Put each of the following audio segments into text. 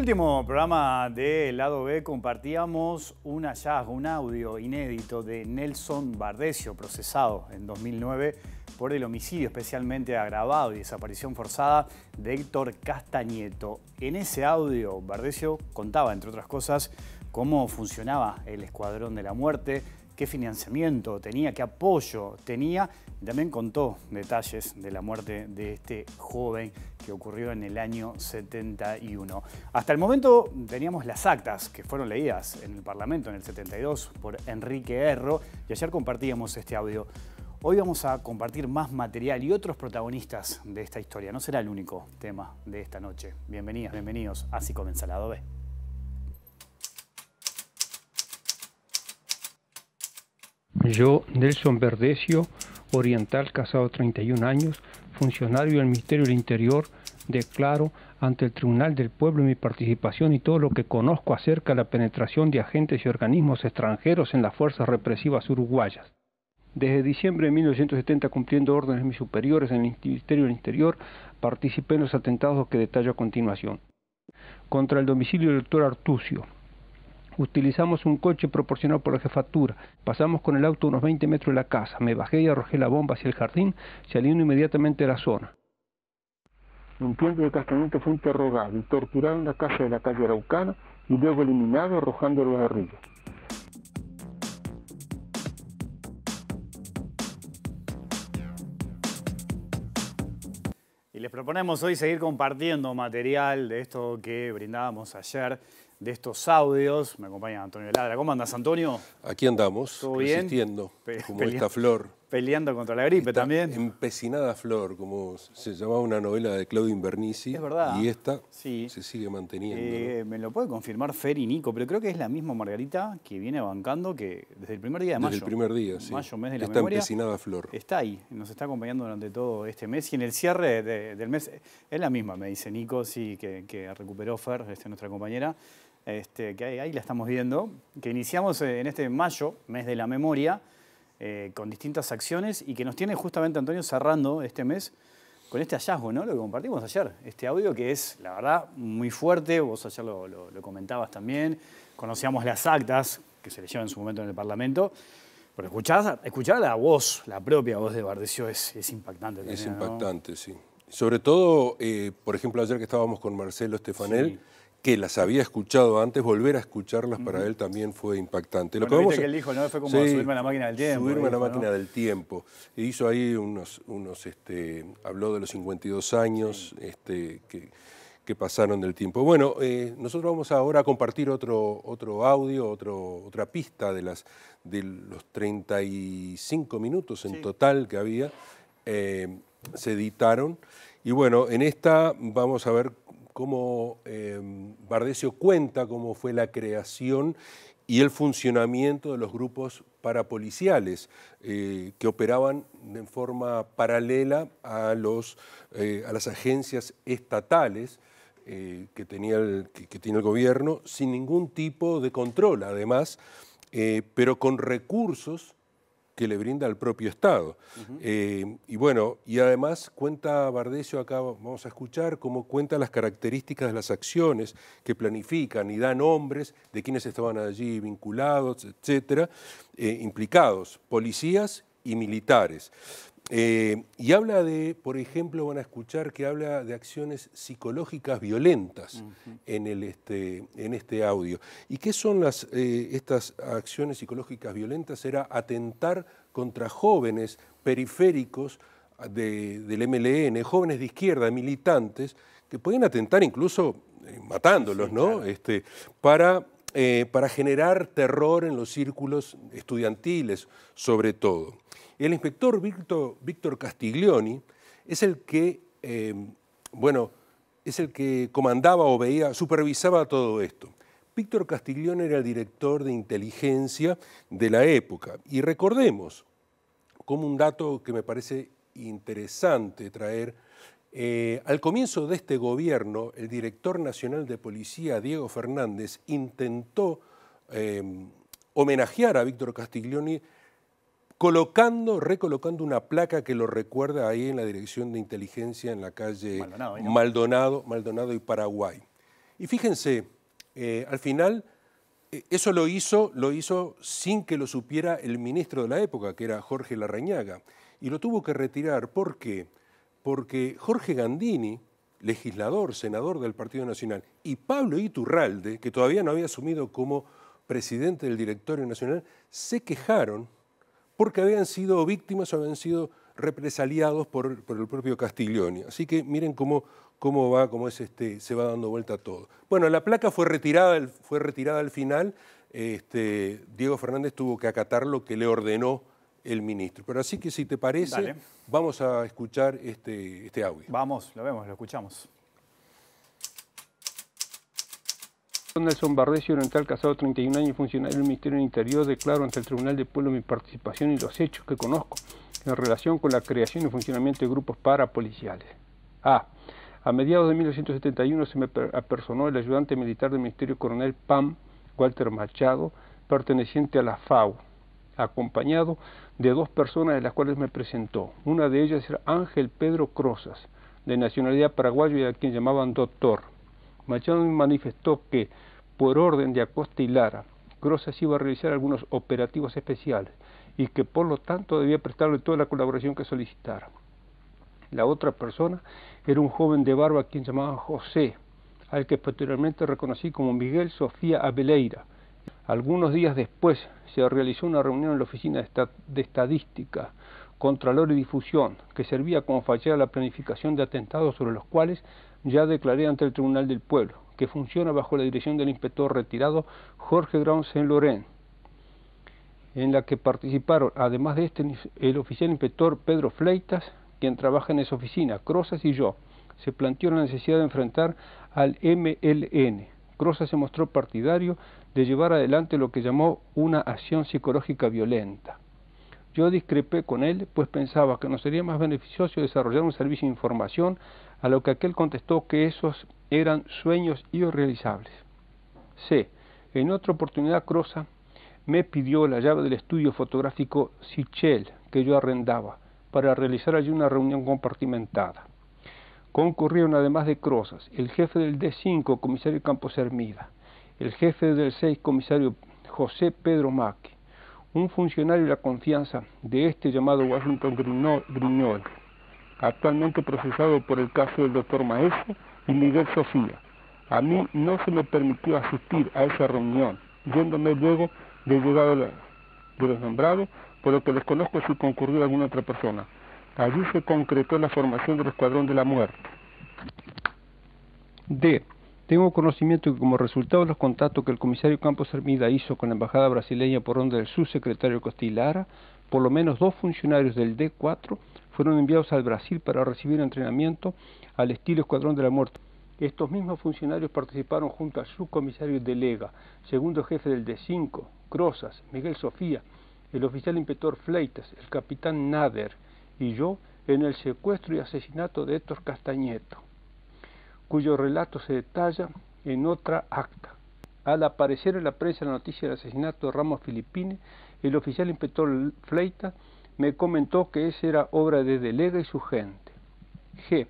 En el último programa de Lado B compartíamos un hallazgo, un audio inédito de Nelson Bardesio, procesado en 2009 por el homicidio especialmente agravado y desaparición forzada de Héctor Castañeto. En ese audio, Bardesio contaba, entre otras cosas, cómo funcionaba el Escuadrón de la Muerte, qué financiamiento tenía, qué apoyo tenía. También contó detalles de la muerte de este joven que ocurrió en el año 71. Hasta el momento teníamos las actas que fueron leídas en el Parlamento en el 72 por Enrique Erro y ayer compartíamos este audio. Hoy vamos a compartir más material y otros protagonistas de esta historia. No será el único tema de esta noche. Bienvenidas, bienvenidos. Así comienza la Yo, Nelson Verdecio, oriental, casado 31 años, funcionario del Ministerio del Interior, declaro ante el Tribunal del Pueblo mi participación y todo lo que conozco acerca de la penetración de agentes y organismos extranjeros en las fuerzas represivas uruguayas. Desde diciembre de 1970, cumpliendo órdenes de mis superiores en el Ministerio del Interior, participé en los atentados que detallo a continuación. Contra el domicilio del doctor Artucio, utilizamos un coche proporcionado por la jefatura, pasamos con el auto unos 20 metros de la casa, me bajé y arrojé la bomba hacia el jardín, saliendo inmediatamente de la zona. Un tiempo de Castañete fue interrogado y torturado en la casa de la calle Araucana y luego eliminado arrojándolo a arriba. Y les proponemos hoy seguir compartiendo material de esto que brindábamos ayer de estos audios. Me acompaña Antonio Ladra. ¿Cómo andas, Antonio? Aquí andamos, resistiendo, como esta flor. Peleando contra la gripe también. Empecinada flor, como se llamaba una novela de Claudio Invernici. Es verdad. Y esta se sigue manteniendo. Eh, me lo puede confirmar Fer y Nico, pero creo que es la misma Margarita que viene bancando que desde el primer día de mayo. Desde el primer día, sí. Mayo, mes de la esta empecinada flor. Está ahí, nos está acompañando durante todo este mes y en el cierre del mes. Es la misma, me dice Nico, sí, que, recuperó Fer, este, nuestra compañera. Este, que ahí, la estamos viendo, que iniciamos eh, en este mayo, mes de la memoria, eh, con distintas acciones y que nos tiene justamente Antonio cerrando este mes con este hallazgo, ¿no? Lo que compartimos ayer, este audio que es, la verdad, muy fuerte, vos ayer lo, comentabas también, conocíamos las actas que se le llevan en su momento en el Parlamento, pero escuchar, escuchar la voz, la propia voz de Bardecio es, es impactante. También, es impactante, sí. Sobre todo, eh, por ejemplo, ayer que estábamos con Marcelo Estefanel, que las había escuchado antes, volver a escucharlas para él también fue impactante. Bueno, Lo que, que él dijo, Fue como subirme a la máquina del tiempo. Subirme a la máquina del tiempo. E hizo ahí unos, unos este, habló de los 52 años este, que, que, pasaron del tiempo. Bueno, eh, nosotros vamos ahora a compartir otro, otro audio, otro, otra pista de, las, de los 35 minutos en total que había. Eh, se editaron. Y bueno, en esta vamos a ver cómo Vardesio em, cuenta cómo fue la creación y el funcionamiento de los grupos parapoliciales eh, que operaban de forma paralela a, eh, las agencias estatales eh, que, tenía que tiene el gobierno, sin ningún tipo de control, además, pero con recursos que le brinda al propio Estado. Eh, y bueno, y además cuenta Bardesio, acá vamos a escuchar cómo cuenta las características de las acciones que planifican y dan nombres de quienes estaban allí vinculados, etcétera, eh, implicados, policías y militares. Eh, y habla de, por ejemplo, van a escuchar que habla de acciones psicológicas violentas este, en, este, audio. ¿Y qué son eh, estas acciones psicológicas violentas? Era atentar contra jóvenes periféricos del MLN, jóvenes de izquierda, militantes, que pueden atentar incluso eh, matándolos, ¿no? Este, para generar terror en los círculos estudiantiles, sobre todo. El inspector Víctor, Víctor Castiglioni es el que, eh, bueno, es el que comandaba o veía, supervisaba todo esto. Víctor Castiglioni era el director de inteligencia de la época. Y recordemos, como un dato que me parece interesante traer, eh, al comienzo de este gobierno, el director nacional de policía, Diego Fernández, intentó eh, homenajear a Víctor Castiglioni colocando, recolocando una placa que lo recuerda ahí en la Dirección de Inteligencia en la calle Maldonado, Maldonado, y Paraguay. Y fíjense, eh, al final eh, eso lo hizo, lo hizo sin que lo supiera el ministro de la época, que era Jorge Larrañaga, y lo tuvo que retirar. ¿Por qué? Porque Jorge Gandini, legislador, senador del Partido Nacional, y Pablo Iturralde, que todavía no había asumido como presidente del Directorio Nacional, se quejaron porque habían sido víctimas o habían sido represaliados por, por el propio Castiglioni. Así que miren cómo, cómo va, cómo es este, se va dando vuelta todo. Bueno, la placa fue retirada, fue retirada al final. Este, Diego Fernández tuvo que acatar lo que le ordenó el ministro. Pero así que si te parece, vamos a escuchar este, este audio. Vamos, lo vemos, lo escuchamos. Nelson Barrecio Oriental, casado 31 años, funcionario del Ministerio del Interior, declaro ante el Tribunal de Pueblo mi participación y los hechos que conozco en relación con la creación y funcionamiento de grupos parapoliciales. A. A mediados de 1971 se me apersonó el ayudante militar del Ministerio Coronel PAM, Walter Machado, perteneciente a la FAO, acompañado de dos personas de las cuales me presentó. Una de ellas era Ángel Pedro Crozas, de nacionalidad paraguayo y a quien llamaban doctor Machado manifestó que, por orden de Acosta y Lara, Grosas iba a realizar algunos operativos especiales y que por lo tanto debía prestarle toda la colaboración que solicitara. La otra persona era un joven de barba quien llamaba José, al que posteriormente reconocí como Miguel Sofía Abeleira. Algunos días después se realizó una reunión en la Oficina de Estadística, Contralor y Difusión, que servía como fachada a la planificación de atentados sobre los cuales ya declaré ante el Tribunal del Pueblo, que funciona bajo la dirección del inspector retirado Jorge graunsen Saint en la que participaron, además de este, el oficial inspector Pedro Fleitas, quien trabaja en esa oficina, Crozas y yo. Se planteó la necesidad de enfrentar al MLN. Crozas se mostró partidario de llevar adelante lo que llamó una acción psicológica violenta. Yo discrepé con él, pues pensaba que nos sería más beneficioso desarrollar un servicio de información a lo que aquel contestó que esos eran sueños irrealizables. C. En otra oportunidad, Crosa me pidió la llave del estudio fotográfico Sichel que yo arrendaba para realizar allí una reunión compartimentada. Concurrieron además de Crozas, el jefe del D5, comisario Campos Hermida, el jefe del 6, comisario José Pedro Maque, un funcionario de la confianza de este llamado Washington Grignol, actualmente procesado por el caso del doctor Maestro y Miguel Sofía. A mí no se me permitió asistir a esa reunión, yéndome luego de llegado de los nombrados, por lo que desconozco si concurrió alguna otra persona. Allí se concretó la formación del Escuadrón de la Muerte. D. Tengo conocimiento que como resultado de los contactos que el comisario Campos Hermida hizo con la embajada brasileña por orden del subsecretario Costilara, por lo menos dos funcionarios del D4 fueron enviados al Brasil para recibir entrenamiento al estilo Escuadrón de la Muerte. Estos mismos funcionarios participaron junto a comisario de Lega, segundo jefe del D5, Crozas, Miguel Sofía, el oficial inspector Fleitas, el capitán Nader y yo en el secuestro y asesinato de Héctor Castañeto, cuyo relato se detalla en otra acta. Al aparecer en la prensa la noticia del asesinato de Ramos Filipines, el oficial inspector Fleitas me comentó que esa era obra de Delega y su gente. G.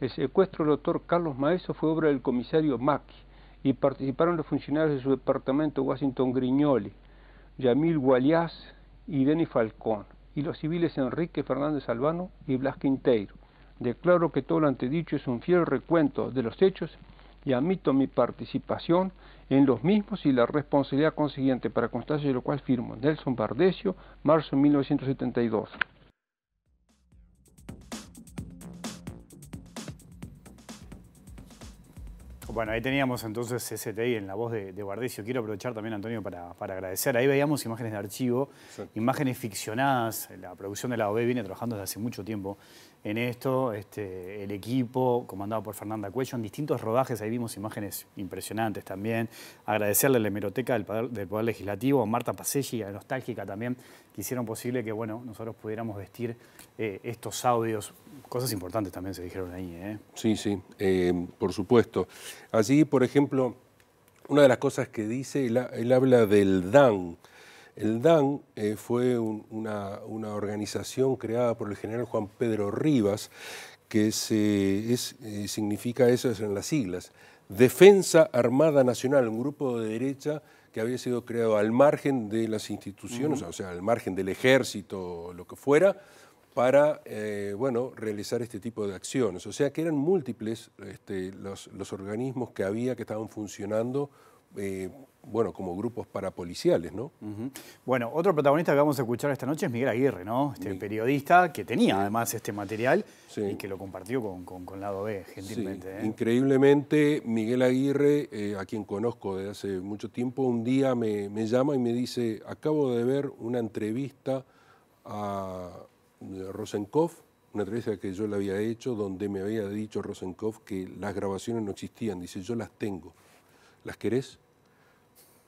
El secuestro del doctor Carlos Maeso fue obra del comisario Mackie y participaron los funcionarios de su departamento Washington Grignoli, Yamil Gualias y Denis Falcón, y los civiles Enrique Fernández Albano y Blas Quinteiro. Declaro que todo lo antedicho es un fiel recuento de los hechos y admito mi participación en los mismos y la responsabilidad consiguiente para constancia de lo cual firmo Nelson Bardesio, marzo de 1972. Bueno, ahí teníamos entonces STI en la voz de, Bardesio. Quiero aprovechar también, Antonio, para, agradecer. Ahí veíamos imágenes de archivo, imágenes ficcionadas. La producción de la OB viene trabajando desde hace mucho tiempo en esto, este, el equipo comandado por Fernanda Cuello, en distintos rodajes, ahí vimos imágenes impresionantes también. Agradecerle a la hemeroteca del Poder, Legislativo, a Marta Paselli, a Nostálgica también, que hicieron posible que bueno, nosotros pudiéramos vestir eh, estos audios. Cosas importantes también se dijeron ahí. ¿eh? Sí, sí, eh, por supuesto. Allí, por ejemplo, una de las cosas que dice, él habla del DAN el DAN eh, fue una, organización creada por el general Juan Pedro Rivas, que eh, significa eso en las siglas, Defensa Armada Nacional, un grupo de derecha que había sido creado al margen de las instituciones, o sea, al margen del ejército, lo que fuera, para eh, bueno, realizar este tipo de acciones. O sea que eran múltiples este, los, organismos que había que estaban funcionando bueno, como grupos parapoliciales, ¿no? Bueno, otro protagonista que vamos a escuchar esta noche es Miguel Aguirre, ¿no? Este periodista que tenía además este material y que lo compartió con, con, Lado B, gentilmente. ¿eh? Increíblemente, Miguel Aguirre, eh, a quien conozco desde hace mucho tiempo, un día me, llama y me dice, acabo de ver una entrevista a Rosenkoff, una entrevista que yo le había hecho, donde me había dicho Rosenkopf que las grabaciones no existían. Dice, yo las tengo. ¿Las querés?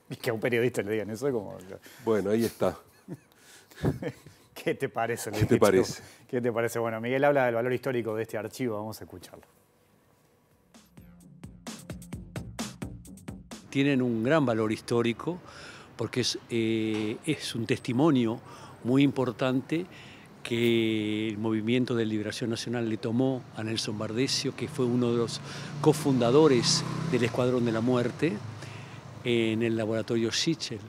Y que a un periodista le digan eso es como... Bueno, ahí está. ¿Qué te parece? ¿Qué te parece? ¿Qué te parece? Bueno, Miguel habla del valor histórico de este archivo, vamos a escucharlo. Tienen un gran valor histórico porque es, eh, es un testimonio muy importante que el movimiento de liberación nacional le tomó a Nelson Bardesio, que fue uno de los cofundadores del Escuadrón de la Muerte, en el laboratorio Sichel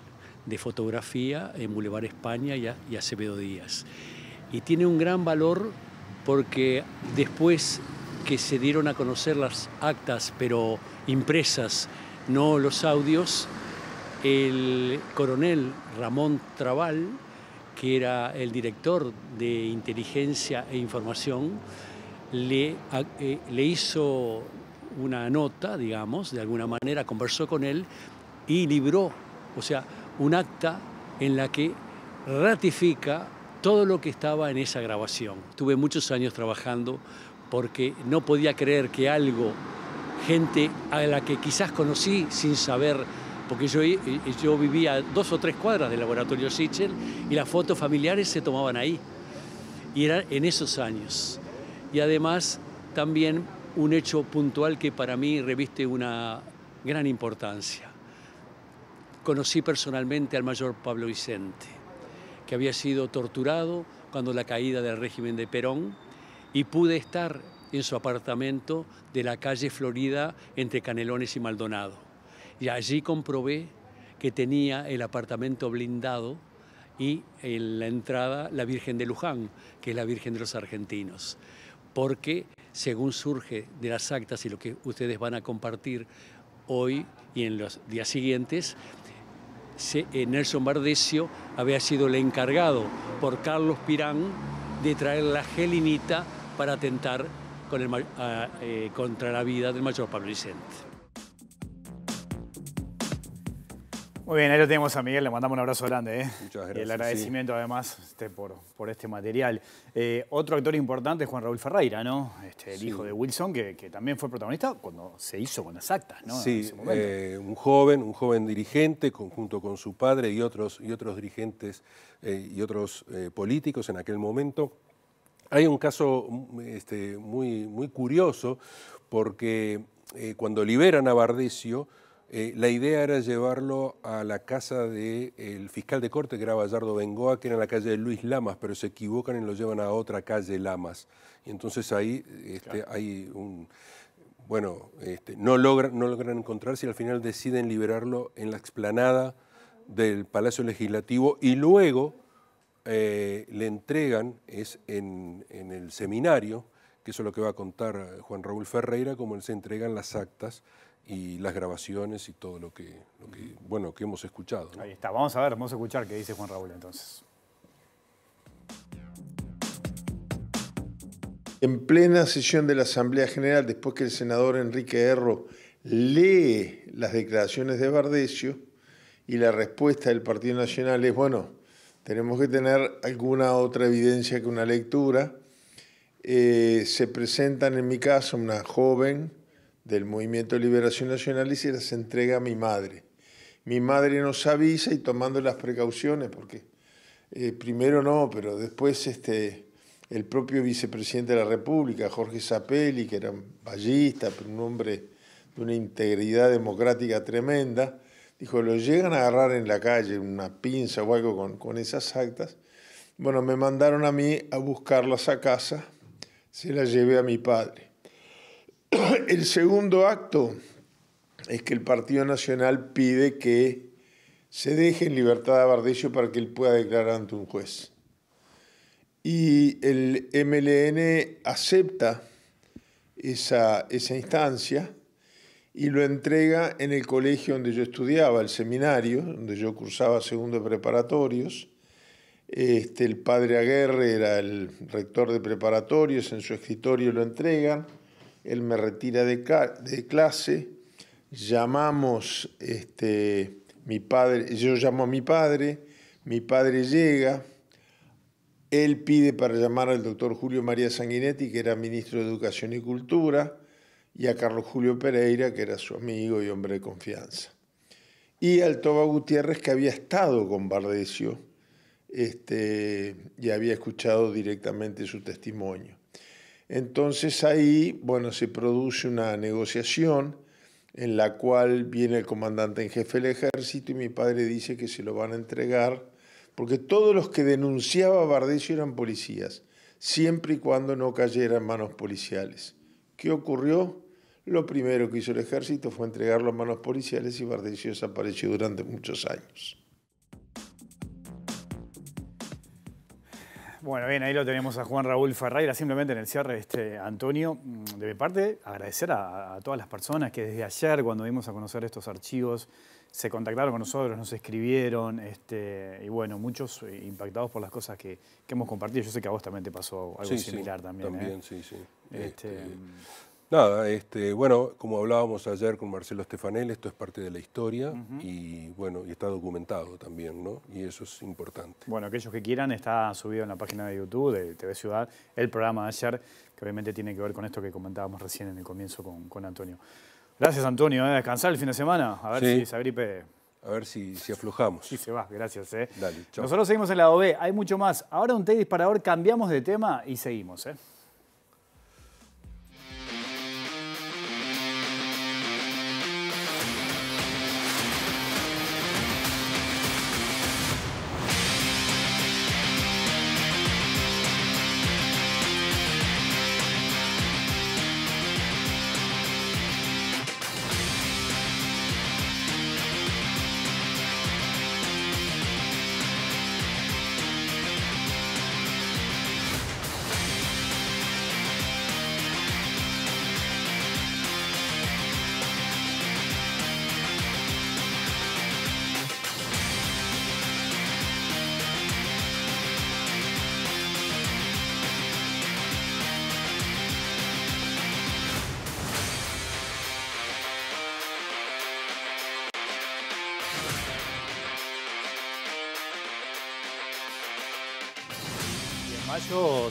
de fotografía en Boulevard España y Acevedo Díaz. Y tiene un gran valor porque después que se dieron a conocer las actas, pero impresas, no los audios, el coronel Ramón Trabal, que era el director de inteligencia e información, le, eh, le hizo una nota, digamos, de alguna manera, conversó con él y libró, o sea, un acta en la que ratifica todo lo que estaba en esa grabación. Tuve muchos años trabajando porque no podía creer que algo, gente a la que quizás conocí sin saber, porque yo, eh, eh, yo vivía dos o tres cuadras del laboratorio Sichel y las fotos familiares se tomaban ahí. Y era en esos años. Y además también un hecho puntual que para mí reviste una gran importancia conocí personalmente al mayor Pablo Vicente, que había sido torturado cuando la caída del régimen de Perón y pude estar en su apartamento de la calle Florida entre Canelones y Maldonado. Y allí comprobé que tenía el apartamento blindado y en la entrada la Virgen de Luján, que es la Virgen de los Argentinos, porque según surge de las actas y lo que ustedes van a compartir hoy y en los días siguientes, eh, Nelson Bardesio había sido el encargado por Carlos Pirán de traer la gelinita para atentar ah, eh, contra la vida del mayor Pablo Vicente. Muy bien, ahí lo tenemos a Miguel, le mandamos un abrazo grande. ¿eh? Muchas gracias. Y el agradecimiento además este, por, este material. Eh, otro actor importante es Juan Raúl Ferreira, ¿no? Este, el hijo de Wilson, que, también fue protagonista cuando se hizo con las actas, Sí, eh, un joven, un joven dirigente, conjunto con su padre y otros, y otros dirigentes y otros políticos en aquel momento. Hay un caso mm, este, muy, muy curioso porque cuando liberan a Bardesio, eh, la idea era llevarlo a la casa del fiscal de corte, que era Bayardo Bengoa, que era en la calle de Luis Lamas, pero se equivocan y lo llevan a otra calle Lamas. Y entonces ahí este, hay un... Bueno, este, no, logran, encontrarse y al final deciden liberarlo en la explanada del Palacio Legislativo y luego eh, le entregan, es en, el seminario, que eso es lo que va a contar Juan Raúl Ferreira, como él se entregan las actas y las grabaciones y todo lo que, bueno, que hemos escuchado. Ahí está, vamos a ver, vamos a escuchar qué dice Juan Raúl entonces. En plena sesión de la Asamblea General, después que el senador Enrique Erro lee las declaraciones de Bardesio y la respuesta del Partido Nacional es, bueno, tenemos que tener alguna otra evidencia que una lectura. Eh, se presentan en mi caso una joven, del Movimiento de Liberación Nacional y se las entrega a mi madre. Mi madre nos avisa y tomando las precauciones, porque eh, primero no, pero después este, el propio vicepresidente de la República, Jorge zapelli que era ballista, pero un hombre de una integridad democrática tremenda, dijo, lo llegan a agarrar en la calle, una pinza o algo con, con esas actas. Bueno, me mandaron a mí a buscarlas a casa, se las llevé a mi padre. El segundo acto es que el Partido Nacional pide que se deje en libertad a bardello para que él pueda declarar ante un juez. Y el MLN acepta esa, instancia y lo entrega en el colegio donde yo estudiaba, el seminario, donde yo cursaba segundo de preparatorios. Este, el padre Aguerre era el rector de preparatorios, en su escritorio lo entregan él me retira de, clase, llamamos, este, mi padre, yo llamo a mi padre, mi padre llega, él pide para llamar al doctor Julio María Sanguinetti, que era ministro de Educación y Cultura, y a Carlos Julio Pereira, que era su amigo y hombre de confianza. Y al Toba Gutiérrez, que había estado con Bardesio este, y había escuchado directamente su testimonio. Entonces ahí, bueno, se produce una negociación en la cual viene el comandante en jefe del ejército y mi padre dice que se lo van a entregar, porque todos los que denunciaba Bardicio eran policías, siempre y cuando no cayeran manos policiales. ¿Qué ocurrió? Lo primero que hizo el ejército fue entregarlo a manos policiales y Bardesio desapareció durante muchos años. Bueno, bien, ahí lo tenemos a Juan Raúl Ferreira. Simplemente en el cierre, este, Antonio, mm, de mi parte, agradecer a, todas las personas que desde ayer, cuando vimos a conocer estos archivos, se contactaron con nosotros, nos escribieron, este, y bueno, muchos eh, impactados por las cosas que, hemos compartido. Yo sé que a vos también te pasó algo similar sí, también. ¿eh? También, sí, sí. Este, este, mm, Nada, este, bueno, como hablábamos ayer con Marcelo Estefanel, esto es parte de la historia y bueno, y está documentado también, ¿no? Y eso es importante. Bueno, aquellos que quieran, está subido en la página de YouTube de TV Ciudad el programa de ayer, que obviamente tiene que ver con esto que comentábamos recién en el comienzo con, Antonio. Gracias, Antonio. A ¿eh? descansar el fin de semana. A ver si esa gripe. A ver si, si aflojamos. Sí, se va, gracias. ¿eh? Dale, chao. Nosotros seguimos en la OB, hay mucho más. Ahora un té disparador, cambiamos de tema y seguimos. ¿eh?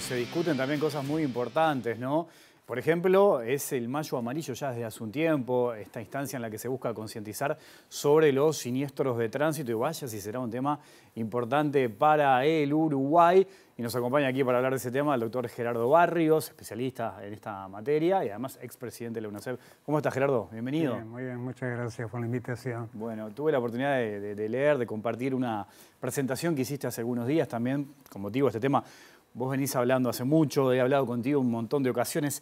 se discuten también cosas muy importantes, ¿no? Por ejemplo, es el Mayo Amarillo ya desde hace un tiempo, esta instancia en la que se busca concientizar sobre los siniestros de tránsito y vaya si será un tema importante para el Uruguay. Y nos acompaña aquí para hablar de ese tema el doctor Gerardo Barrios, especialista en esta materia y además expresidente de la UNACEP. ¿Cómo estás, Gerardo? Bienvenido. muy bien, muchas gracias por la invitación. Bueno, tuve la oportunidad de leer, de compartir una presentación que hiciste hace algunos días también con motivo de este tema Vos venís hablando hace mucho, he hablado contigo un montón de ocasiones.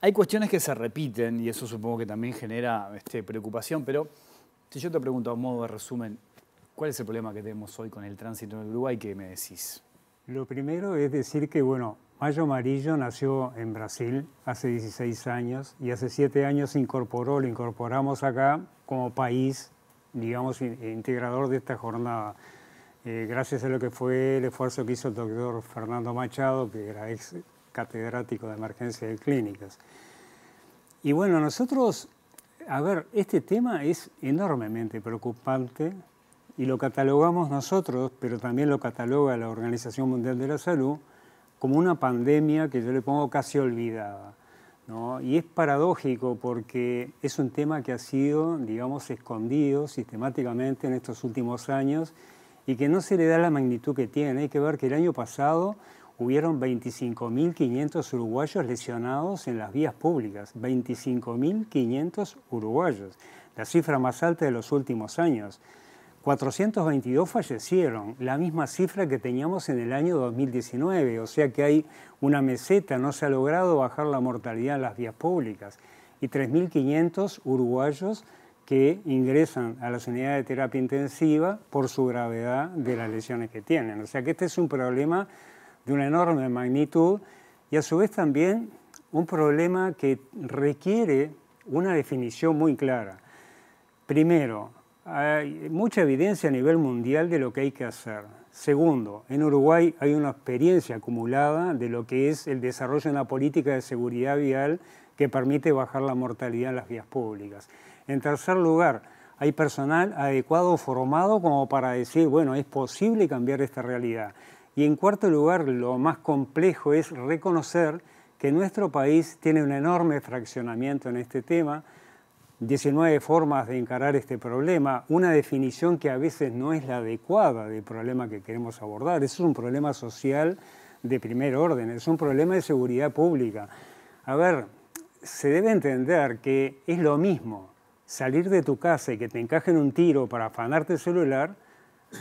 Hay cuestiones que se repiten y eso supongo que también genera este, preocupación, pero si yo te pregunto a modo de resumen, ¿cuál es el problema que tenemos hoy con el tránsito en Uruguay? ¿Qué me decís? Lo primero es decir que, bueno, Mayo Amarillo nació en Brasil hace 16 años y hace 7 años se incorporó, lo incorporamos acá como país, digamos, integrador de esta jornada. Eh, gracias a lo que fue el esfuerzo que hizo el doctor Fernando Machado, que era ex catedrático de emergencia de clínicas. Y bueno, nosotros, a ver, este tema es enormemente preocupante y lo catalogamos nosotros, pero también lo cataloga la Organización Mundial de la Salud, como una pandemia que yo le pongo casi olvidada. ¿no? Y es paradójico porque es un tema que ha sido, digamos, escondido sistemáticamente en estos últimos años y que no se le da la magnitud que tiene. Hay que ver que el año pasado hubieron 25.500 uruguayos lesionados en las vías públicas, 25.500 uruguayos, la cifra más alta de los últimos años. 422 fallecieron, la misma cifra que teníamos en el año 2019, o sea que hay una meseta, no se ha logrado bajar la mortalidad en las vías públicas, y 3.500 uruguayos que ingresan a las unidades de terapia intensiva por su gravedad de las lesiones que tienen. O sea que este es un problema de una enorme magnitud y a su vez también un problema que requiere una definición muy clara. Primero, hay mucha evidencia a nivel mundial de lo que hay que hacer. Segundo, en Uruguay hay una experiencia acumulada de lo que es el desarrollo de una política de seguridad vial que permite bajar la mortalidad en las vías públicas. En tercer lugar, hay personal adecuado formado como para decir, bueno, es posible cambiar esta realidad. Y en cuarto lugar, lo más complejo es reconocer que nuestro país tiene un enorme fraccionamiento en este tema, 19 formas de encarar este problema, una definición que a veces no es la adecuada del problema que queremos abordar. Es un problema social de primer orden, es un problema de seguridad pública. A ver, se debe entender que es lo mismo salir de tu casa y que te encajen un tiro para afanarte el celular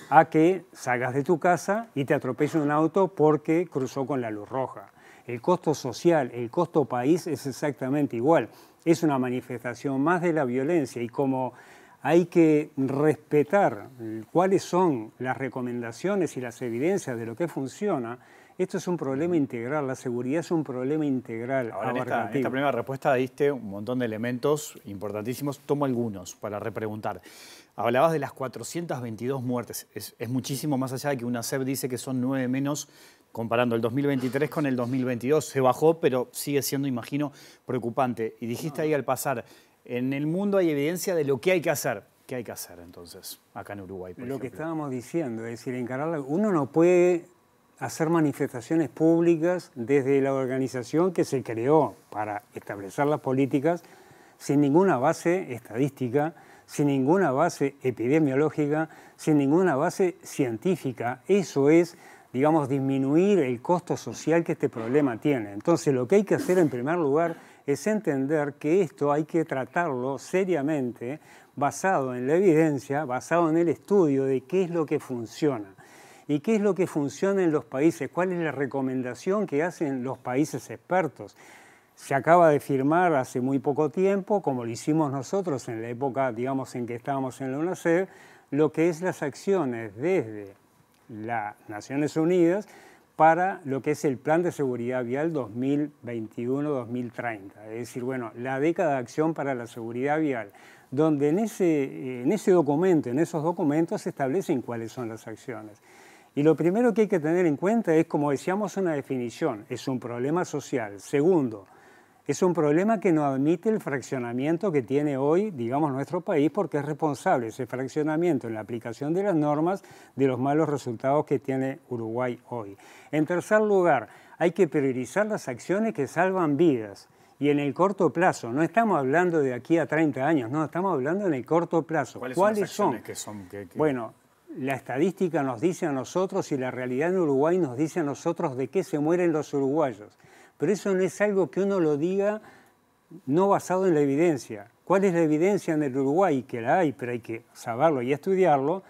a que salgas de tu casa y te atropelle un auto porque cruzó con la luz roja. El costo social, el costo país es exactamente igual. Es una manifestación más de la violencia y como hay que respetar eh, cuáles son las recomendaciones y las evidencias de lo que funciona, esto es un problema integral, la seguridad es un problema integral. Ahora, en esta, primera respuesta diste un montón de elementos importantísimos. Tomo algunos para repreguntar. Hablabas de las 422 muertes. Es, muchísimo más allá de que una CEP dice que son nueve menos comparando el 2023 con el 2022. Se bajó, pero sigue siendo, imagino, preocupante. Y dijiste ah. ahí al pasar, en el mundo hay evidencia de lo que hay que hacer. ¿Qué hay que hacer entonces acá en Uruguay? Por lo que estábamos diciendo, es decir, encararla. Uno no puede hacer manifestaciones públicas desde la organización que se creó para establecer las políticas sin ninguna base estadística, sin ninguna base epidemiológica, sin ninguna base científica. Eso es, digamos, disminuir el costo social que este problema tiene. Entonces, lo que hay que hacer en primer lugar es entender que esto hay que tratarlo seriamente, basado en la evidencia, basado en el estudio de qué es lo que funciona y qué es lo que funciona en los países, cuál es la recomendación que hacen los países expertos. Se acaba de firmar hace muy poco tiempo, como lo hicimos nosotros en la época, digamos, en que estábamos en la UNACER, lo que es las acciones desde las Naciones Unidas para lo que es el Plan de Seguridad Vial 2021-2030. Es decir, bueno, la década de acción para la seguridad vial, donde en ese, eh, en ese documento, en esos documentos se establecen cuáles son las acciones. Y lo primero que hay que tener en cuenta es, como decíamos, una definición, es un problema social. Segundo, es un problema que no admite el fraccionamiento que tiene hoy, digamos, nuestro país, porque es responsable ese fraccionamiento en la aplicación de las normas de los malos resultados que tiene Uruguay hoy. En tercer lugar, hay que priorizar las acciones que salvan vidas y en el corto plazo. No estamos hablando de aquí a 30 años, no, estamos hablando en el corto plazo. ¿Cuáles, son? Bueno, la estadística nos dice a nosotros y la realidad en Uruguay nos dice a nosotros de qué se mueren los uruguayos. Pero eso no es algo que uno lo diga no basado en la evidencia. ¿Cuál es la evidencia en el Uruguay? Que la hay, pero hay que saberlo y estudiarlo,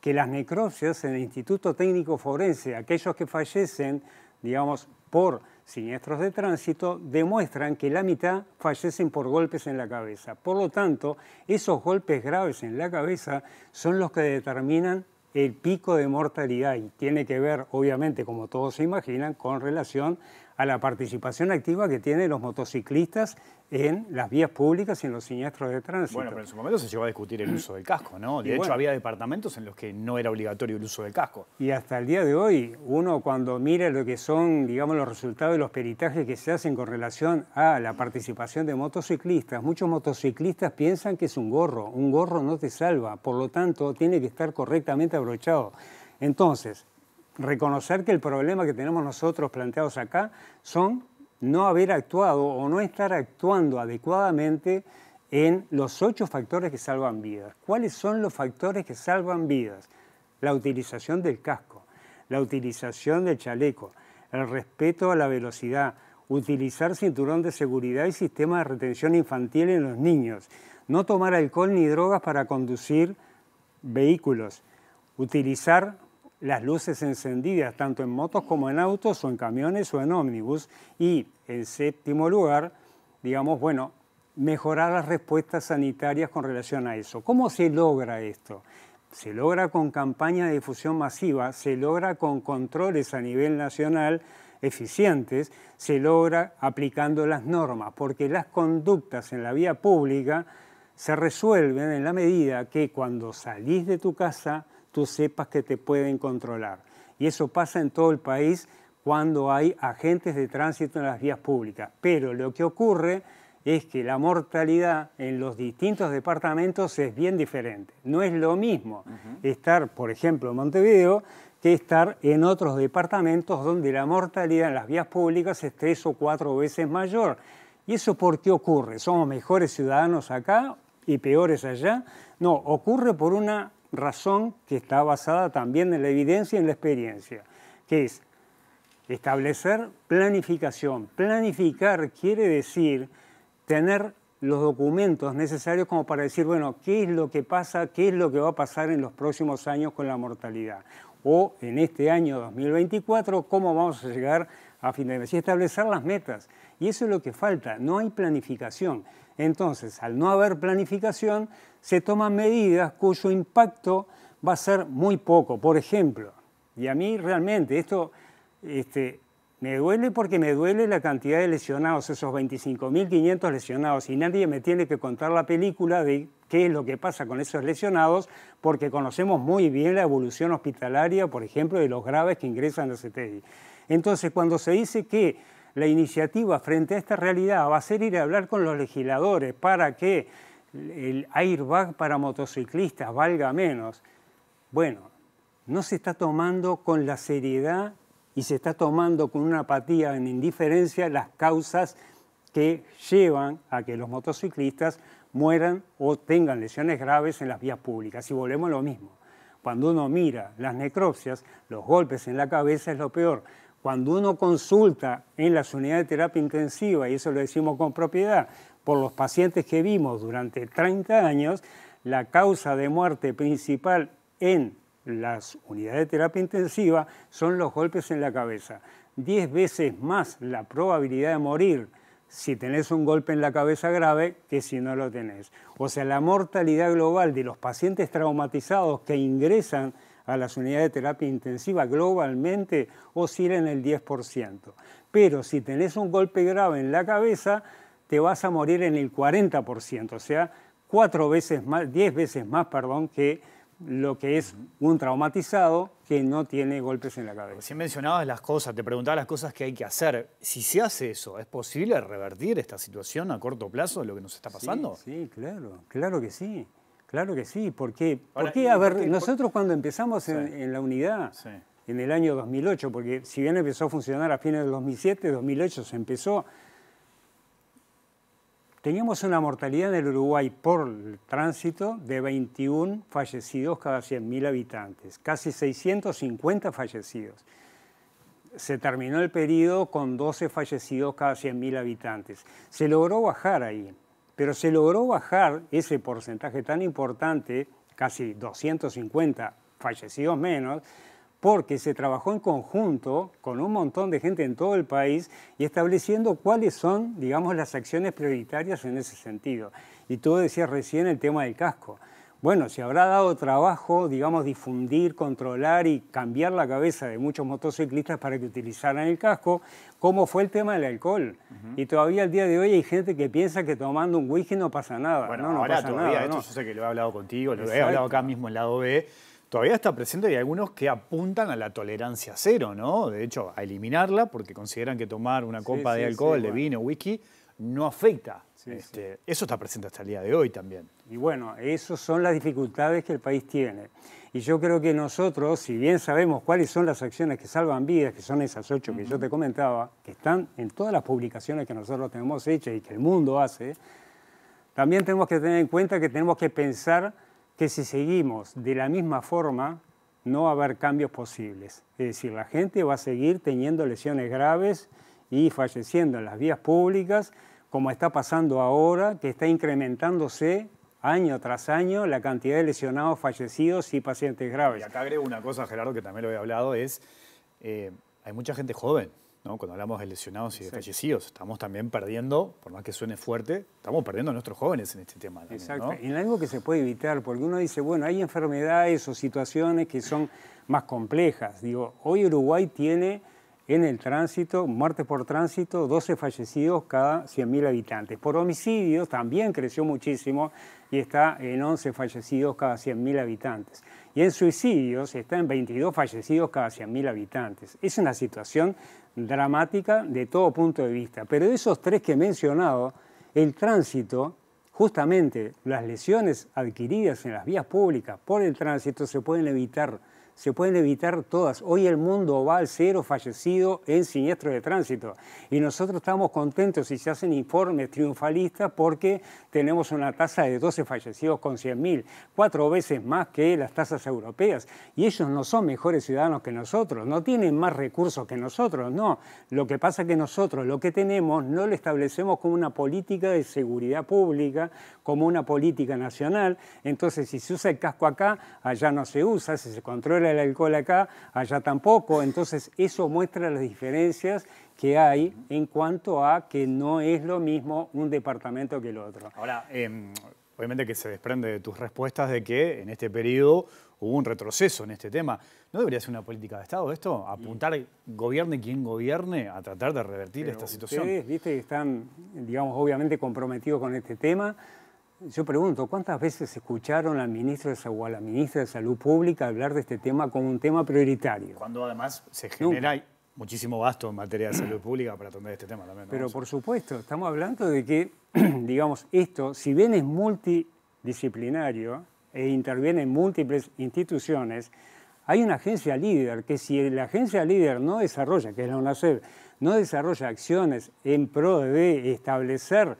que las necropsias en el Instituto Técnico Forense, aquellos que fallecen, digamos, por siniestros de tránsito, demuestran que la mitad fallecen por golpes en la cabeza. Por lo tanto, esos golpes graves en la cabeza son los que determinan el pico de mortalidad y tiene que ver, obviamente, como todos se imaginan, con relación a la participación activa que tienen los motociclistas en las vías públicas y en los siniestros de tránsito. Bueno, pero en su momento se llegó a discutir el uso del casco, ¿no? De hecho, había departamentos en los que no era obligatorio el uso del casco. Y hasta el día de hoy, uno cuando mira lo que son, digamos, los resultados de los peritajes que se hacen con relación a la participación de motociclistas, muchos motociclistas piensan que es un gorro. Un gorro no te salva, por lo tanto, tiene que estar correctamente abrochado. Entonces, reconocer que el problema que tenemos nosotros planteados acá son no haber actuado o no estar actuando adecuadamente en los ocho factores que salvan vidas. ¿Cuáles son los factores que salvan vidas? La utilización del casco, la utilización del chaleco, el respeto a la velocidad, utilizar cinturón de seguridad y sistema de retención infantil en los niños, no tomar alcohol ni drogas para conducir vehículos, utilizar las luces encendidas tanto en motos como en autos o en camiones o en ómnibus. Y en séptimo lugar, digamos, bueno, mejorar las respuestas sanitarias con relación a eso. ¿Cómo se logra esto? Se logra con campañas de difusión masiva, se logra con controles a nivel nacional eficientes, se logra aplicando las normas, porque las conductas en la vía pública se resuelven en la medida que cuando salís de tu casa tú sepas que te pueden controlar. Y eso pasa en todo el país cuando hay agentes de tránsito en las vías públicas. Pero lo que ocurre es que la mortalidad en los distintos departamentos es bien diferente. No es lo mismo estar, por ejemplo, en Montevideo que estar en otros departamentos donde la mortalidad en las vías públicas es tres o cuatro veces mayor. ¿Y eso por qué ocurre? ¿Somos mejores ciudadanos acá y peores allá? No, ocurre por una razón que está basada también en la evidencia y en la experiencia, que es establecer planificación. Planificar quiere decir tener los documentos necesarios como para decir, bueno, qué es lo que pasa, qué es lo que va a pasar en los próximos años con la mortalidad. O en este año 2024, cómo vamos a llegar a fin de mes. Y establecer las metas. Y eso es lo que falta, no hay planificación. Entonces, al no haber planificación, se toman medidas cuyo impacto va a ser muy poco. Por ejemplo, y a mí realmente esto este, me duele porque me duele la cantidad de lesionados, esos 25.500 lesionados, y nadie me tiene que contar la película de qué es lo que pasa con esos lesionados, porque conocemos muy bien la evolución hospitalaria, por ejemplo, de los graves que ingresan a CTI. Entonces, cuando se dice que la iniciativa frente a esta realidad va a ser ir a hablar con los legisladores para que el airbag para motociclistas valga menos. Bueno, no se está tomando con la seriedad y se está tomando con una apatía en indiferencia las causas que llevan a que los motociclistas mueran o tengan lesiones graves en las vías públicas. Y volvemos lo mismo. Cuando uno mira las necropsias, los golpes en la cabeza es lo peor. Cuando uno consulta en las unidades de terapia intensiva, y eso lo decimos con propiedad, por los pacientes que vimos durante 30 años, la causa de muerte principal en las unidades de terapia intensiva son los golpes en la cabeza. 10 veces más la probabilidad de morir si tenés un golpe en la cabeza grave que si no lo tenés. O sea, la mortalidad global de los pacientes traumatizados que ingresan a las unidades de terapia intensiva globalmente oscila en el 10%. Pero si tenés un golpe grave en la cabeza, te vas a morir en el 40%, o sea, cuatro veces más, 10 veces más, perdón, que lo que es un traumatizado que no tiene golpes en la cabeza. Si mencionabas las cosas, te preguntaba las cosas que hay que hacer. Si se hace eso, ¿es posible revertir esta situación a corto plazo de lo que nos está pasando? sí claro, claro que sí. Claro que sí, porque, a ver, nosotros cuando empezamos en, la unidad, en el año 2008, porque si bien empezó a funcionar a fines del 2007, 2008 se empezó, teníamos una mortalidad en el Uruguay por tránsito de 21 fallecidos cada 100.000 habitantes, casi 650 fallecidos. Se terminó el periodo con 12 fallecidos cada 100.000 habitantes. Se logró bajar ahí, pero se logró bajar ese porcentaje tan importante, casi 250 fallecidos menos, porque se trabajó en conjunto con un montón de gente en todo el país y estableciendo cuáles son, digamos, las acciones prioritarias en ese sentido. Y tú decías recién el tema del casco. Bueno, se habrá dado trabajo, digamos, difundir, controlar y cambiar la cabeza de muchos motociclistas para que utilizaran el casco, cómo fue el tema del alcohol. Y todavía al día de hoy hay gente que piensa que tomando un whisky no pasa nada. ahora todavía, esto yo sé que lo he hablado contigo, lo he hablado acá mismo en lado B, todavía está presente y algunos que apuntan a la tolerancia cero, ¿no? De hecho, a eliminarla porque consideran que tomar una copa de alcohol, de vino, whisky, no afecta este, eso está presente hasta el día de hoy también. Y bueno, esas son las dificultades que el país tiene. Y yo creo que nosotros, si bien sabemos cuáles son las acciones que salvan vidas, que son esas ocho que yo te comentaba, que están en todas las publicaciones que nosotros tenemos hechas y que el mundo hace, también tenemos que tener en cuenta que tenemos que pensar que si seguimos de la misma forma, no va a haber cambios posibles. Es decir, la gente va a seguir teniendo lesiones graves y falleciendo en las vías públicas como está pasando ahora, que está incrementándose año tras año la cantidad de lesionados, fallecidos y pacientes graves. Y acá agrego una cosa, Gerardo, que también lo he hablado, es eh, hay mucha gente joven, ¿no? Cuando hablamos de lesionados y de fallecidos, estamos también perdiendo, por más que suene fuerte, estamos perdiendo a nuestros jóvenes en este tema. Exacto, y en algo que se puede evitar, porque uno dice, bueno, hay enfermedades o situaciones que son más complejas. Digo, hoy Uruguay tiene en el tránsito, muertes por tránsito, 12 fallecidos cada 100.000 habitantes. Por homicidios también creció muchísimo y está en 11 fallecidos cada 100.000 habitantes. Y en suicidios está en 22 fallecidos cada 100.000 habitantes. Es una situación dramática de todo punto de vista. Pero de esos tres que he mencionado, el tránsito, justamente las lesiones adquiridas en las vías públicas por el tránsito se pueden evitar se pueden evitar todas. Hoy el mundo va al cero fallecido en siniestro de tránsito y nosotros estamos contentos si se hacen informes triunfalistas porque tenemos una tasa de 12 fallecidos con 100.000, cuatro veces más que las tasas europeas y ellos no son mejores ciudadanos que nosotros, no tienen más recursos que nosotros, no. Lo que pasa es que nosotros lo que tenemos no lo establecemos como una política de seguridad pública, como una política nacional, entonces si se usa el casco acá, allá no se usa, si se controla el alcohol acá, allá tampoco. Entonces eso muestra las diferencias que hay en cuanto a que no es lo mismo un departamento que el otro. Ahora, em, obviamente que se desprende de tus respuestas de que en este periodo hubo un retroceso en este tema. ¿No debería ser una política de Estado esto? Apuntar, gobierne quien gobierne, a tratar de revertir esta situación. Ustedes, viste, que están, digamos, obviamente comprometidos con este tema. Yo pregunto, ¿cuántas veces escucharon al ministro de a la ministra de Salud Pública hablar de este tema como un tema prioritario? Cuando además se genera muchísimo gasto en materia de salud pública para atender este tema también. Pero por supuesto, estamos hablando de que, digamos, esto, si bien es multidisciplinario e interviene en múltiples instituciones, hay una agencia líder que si la agencia líder no desarrolla, que es la UNACEF, no desarrolla acciones en pro de establecer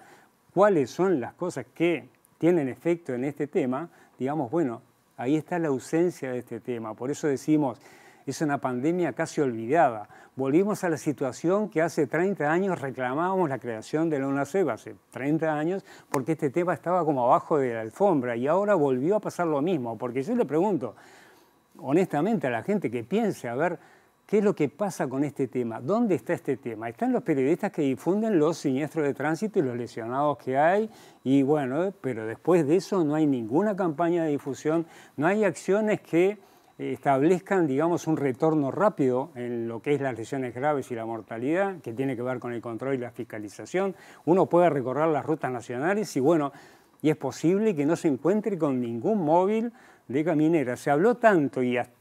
cuáles son las cosas que tienen efecto en este tema, digamos, bueno, ahí está la ausencia de este tema. Por eso decimos, es una pandemia casi olvidada. Volvimos a la situación que hace 30 años reclamábamos la creación de la UNACEP, hace 30 años, porque este tema estaba como abajo de la alfombra y ahora volvió a pasar lo mismo. Porque yo le pregunto, honestamente, a la gente que piense, a ver, ¿Qué es lo que pasa con este tema? ¿Dónde está este tema? Están los periodistas que difunden los siniestros de tránsito y los lesionados que hay, y bueno, pero después de eso no hay ninguna campaña de difusión, no hay acciones que establezcan, digamos, un retorno rápido en lo que es las lesiones graves y la mortalidad, que tiene que ver con el control y la fiscalización. Uno puede recorrer las rutas nacionales y bueno, y es posible que no se encuentre con ningún móvil de caminera. Se habló tanto y hasta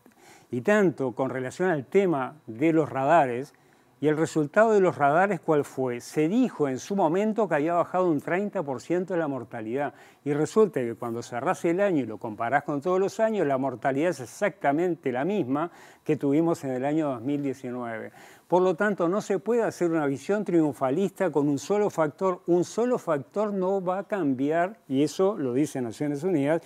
y tanto con relación al tema de los radares, y el resultado de los radares, ¿cuál fue? Se dijo en su momento que había bajado un 30% la mortalidad. Y resulta que cuando cerrás el año y lo comparás con todos los años, la mortalidad es exactamente la misma que tuvimos en el año 2019. Por lo tanto, no se puede hacer una visión triunfalista con un solo factor. Un solo factor no va a cambiar, y eso lo dice Naciones Unidas,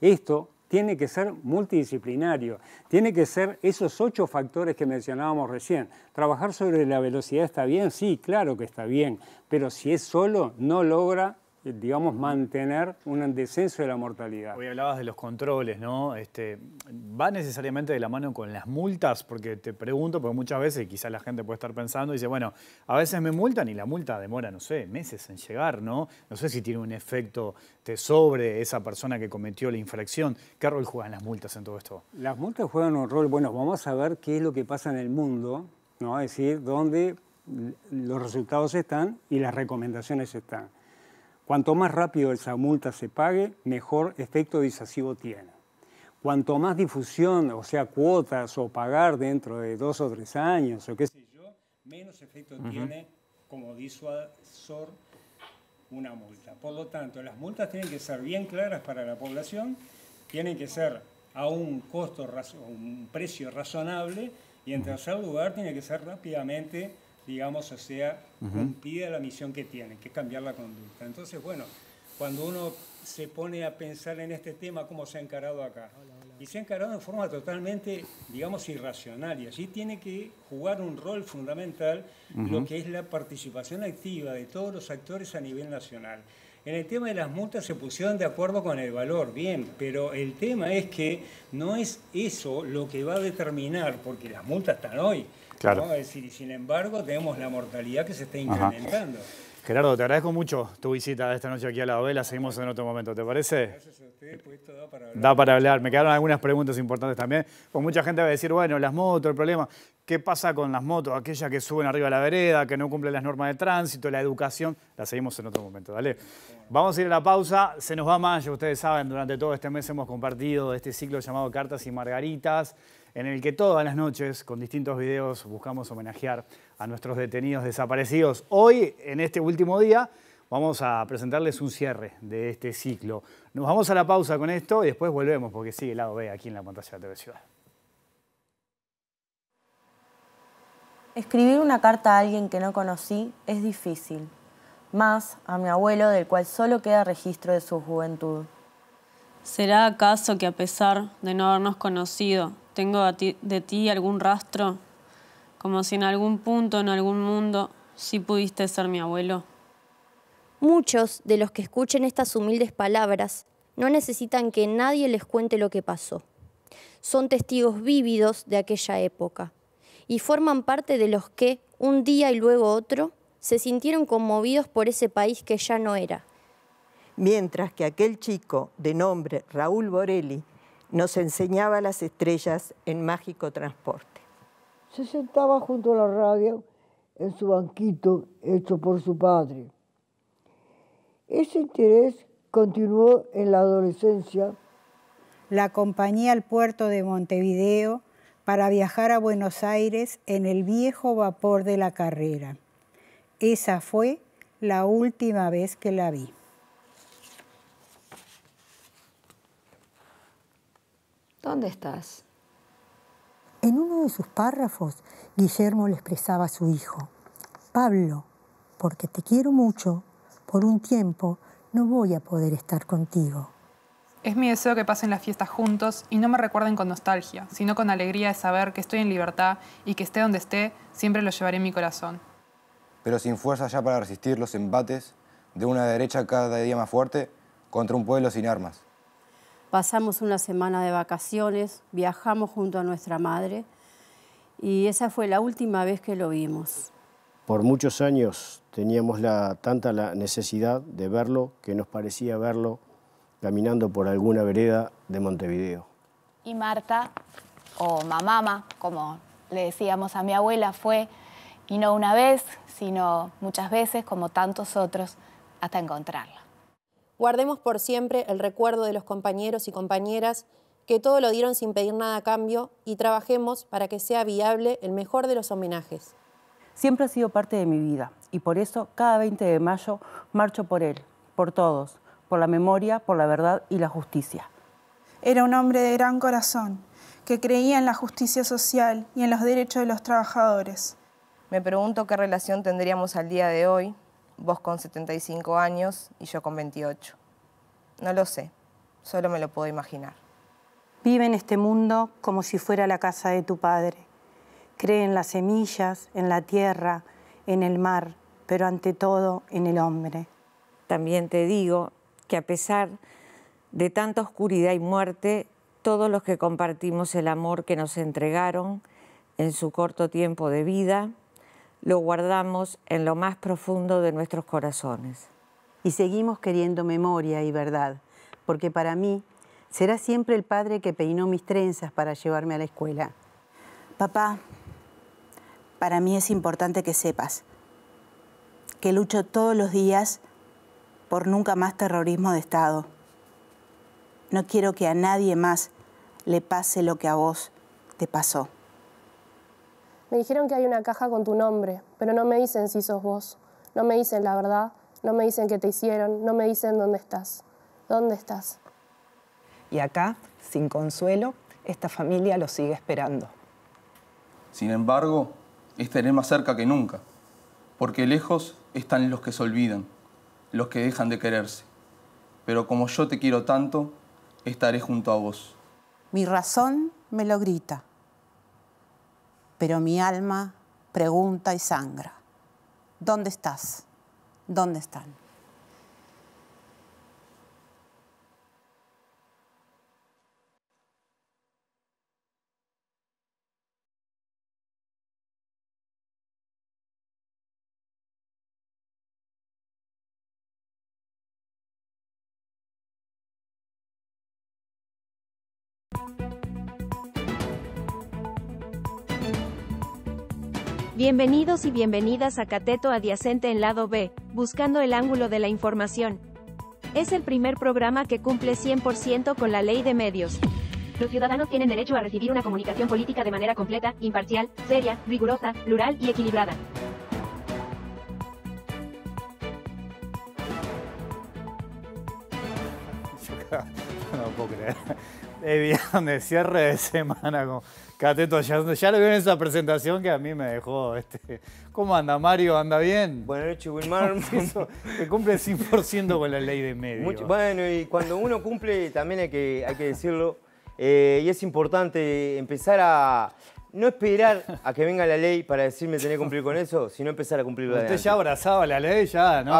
esto tiene que ser multidisciplinario, tiene que ser esos ocho factores que mencionábamos recién. Trabajar sobre la velocidad está bien, sí, claro que está bien, pero si es solo, no logra eh, digamos, mantener un descenso de la mortalidad. Hoy hablabas de los controles, ¿no? Este, ¿Va necesariamente de la mano con las multas? Porque te pregunto, porque muchas veces quizás la gente puede estar pensando y dice, bueno, a veces me multan y la multa demora, no sé, meses en llegar, ¿no? No sé si tiene un efecto sobre esa persona que cometió la infracción. ¿Qué rol juegan las multas en todo esto? Las multas juegan un rol, bueno, vamos a ver qué es lo que pasa en el mundo, ¿no? Es decir, dónde los resultados están y las recomendaciones están. Cuanto más rápido esa multa se pague, mejor efecto disuasivo tiene. Cuanto más difusión, o sea, cuotas o pagar dentro de dos o tres años o qué sé yo, menos efecto tiene como disuasor una multa. Por lo tanto, las multas tienen que ser bien claras para la población, tienen que ser a un costo, un precio razonable y en tercer lugar tiene que ser rápidamente digamos, o sea, uh la misión que tiene, que es cambiar la conducta. Entonces, bueno, cuando uno se pone a pensar en este tema, cómo se ha encarado acá. Y se ha encarado de forma totalmente, digamos, irracional. Y allí tiene que jugar un rol fundamental lo que es la participación activa de todos los actores a nivel nacional. En el tema de las multas se pusieron de acuerdo con el valor, bien, pero el tema es que no es eso lo que va a determinar, porque las multas están hoy y sin embargo tenemos la mortalidad que se está incrementando. Gerardo, te agradezco mucho tu visita esta noche aquí a la La Seguimos en otro momento, ¿te parece? Gracias a ustedes, pues esto da para hablar. Me quedaron algunas preguntas importantes también. Pues mucha gente va a decir, bueno, las motos, el problema. ¿Qué pasa con las motos? Aquellas que suben arriba a la vereda, que no cumplen las normas de tránsito, la educación. La seguimos en otro momento, dale. Vamos a ir a la pausa. Se nos va mayo, ustedes saben, durante todo este mes hemos compartido este ciclo llamado Cartas y Margaritas en el que todas las noches, con distintos videos, buscamos homenajear a nuestros detenidos desaparecidos. Hoy, en este último día, vamos a presentarles un cierre de este ciclo. Nos vamos a la pausa con esto y después volvemos, porque sigue el lado B aquí en la pantalla de TV Ciudad. Escribir una carta a alguien que no conocí es difícil, más a mi abuelo del cual solo queda registro de su juventud. ¿Será acaso que a pesar de no habernos conocido, tengo de ti algún rastro, como si en algún punto, en algún mundo, sí pudiste ser mi abuelo. Muchos de los que escuchen estas humildes palabras no necesitan que nadie les cuente lo que pasó. Son testigos vívidos de aquella época y forman parte de los que, un día y luego otro, se sintieron conmovidos por ese país que ya no era. Mientras que aquel chico de nombre Raúl Borelli nos enseñaba las estrellas en mágico transporte. Se sentaba junto a la radio en su banquito hecho por su padre. Ese interés continuó en la adolescencia. La acompañé al puerto de Montevideo para viajar a Buenos Aires en el viejo vapor de la carrera. Esa fue la última vez que la vi. ¿Dónde estás? En uno de sus párrafos, Guillermo le expresaba a su hijo, Pablo, porque te quiero mucho, por un tiempo no voy a poder estar contigo. Es mi deseo que pasen las fiestas juntos y no me recuerden con nostalgia, sino con alegría de saber que estoy en libertad y que esté donde esté, siempre lo llevaré en mi corazón. Pero sin fuerza ya para resistir los embates de una derecha cada día más fuerte contra un pueblo sin armas. Pasamos una semana de vacaciones, viajamos junto a nuestra madre y esa fue la última vez que lo vimos. Por muchos años teníamos tanta la necesidad de verlo que nos parecía verlo caminando por alguna vereda de Montevideo. Y Marta, o mamama, como le decíamos a mi abuela, fue, y no una vez, sino muchas veces, como tantos otros, hasta encontrarla. Guardemos por siempre el recuerdo de los compañeros y compañeras que todo lo dieron sin pedir nada a cambio y trabajemos para que sea viable el mejor de los homenajes. Siempre ha sido parte de mi vida y por eso cada 20 de mayo marcho por él, por todos, por la memoria, por la verdad y la justicia. Era un hombre de gran corazón, que creía en la justicia social y en los derechos de los trabajadores. Me pregunto qué relación tendríamos al día de hoy vos con 75 años y yo con 28? No lo sé, solo me lo puedo imaginar. Vive en este mundo como si fuera la casa de tu padre. Cree en las semillas, en la tierra, en el mar, pero ante todo en el hombre. También te digo que a pesar de tanta oscuridad y muerte, todos los que compartimos el amor que nos entregaron en su corto tiempo de vida, lo guardamos en lo más profundo de nuestros corazones. Y seguimos queriendo memoria y verdad, porque para mí será siempre el padre que peinó mis trenzas para llevarme a la escuela. Papá, para mí es importante que sepas que lucho todos los días por nunca más terrorismo de Estado. No quiero que a nadie más le pase lo que a vos te pasó. Me dijeron que hay una caja con tu nombre, pero no me dicen si sos vos. No me dicen la verdad, no me dicen qué te hicieron, no me dicen dónde estás. ¿Dónde estás? Y acá, sin consuelo, esta familia lo sigue esperando. Sin embargo, estaré más cerca que nunca, porque lejos están los que se olvidan, los que dejan de quererse. Pero como yo te quiero tanto, estaré junto a vos. Mi razón me lo grita pero mi alma pregunta y sangra. ¿Dónde estás? ¿Dónde están? Bienvenidos y bienvenidas a Cateto Adyacente en lado B, buscando el ángulo de la información. Es el primer programa que cumple 100% con la ley de medios. Los ciudadanos tienen derecho a recibir una comunicación política de manera completa, imparcial, seria, rigurosa, plural y equilibrada. no puedo creer. cierre de semana Cateto ya, ya lo en esa presentación que a mí me dejó. Este, ¿Cómo anda, Mario? ¿Anda bien? Buenas noches, Wilmar. que cumple 100% con la ley de medios. bueno, y cuando uno cumple también hay que, hay que decirlo. Eh, y es importante empezar a, no esperar a que venga la ley para decirme tener que cumplir con eso, sino empezar a cumplir la ley. Usted ya abrazaba la ley, ya, ¿no?